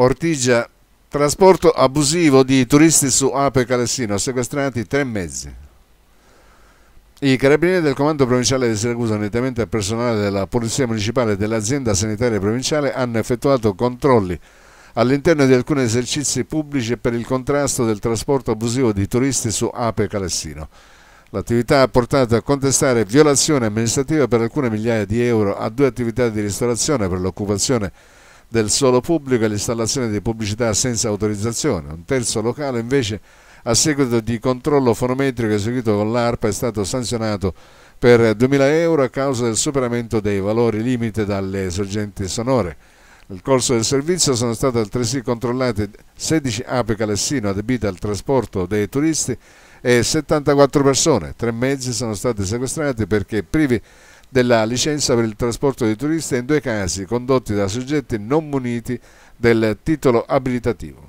Ortigia, trasporto abusivo di turisti su Ape Calessino, sequestrati tre mezzi. I carabinieri del comando provinciale di Siracusa, unitamente al personale della Polizia Municipale e dell'azienda sanitaria provinciale, hanno effettuato controlli all'interno di alcuni esercizi pubblici per il contrasto del trasporto abusivo di turisti su Ape Calessino. L'attività ha portato a contestare violazioni amministrative per alcune migliaia di euro a due attività di ristorazione per l'occupazione del solo pubblico e l'installazione di pubblicità senza autorizzazione. Un terzo locale invece a seguito di controllo fonometrico eseguito con l'ARPA è stato sanzionato per 2.000 euro a causa del superamento dei valori limite dalle sorgenti sonore. Nel corso del servizio sono state altresì controllate 16 api calessino adibite al trasporto dei turisti e 74 persone. Tre mezzi sono stati sequestrati perché privi della licenza per il trasporto di turisti in due casi condotti da soggetti non muniti del titolo abilitativo.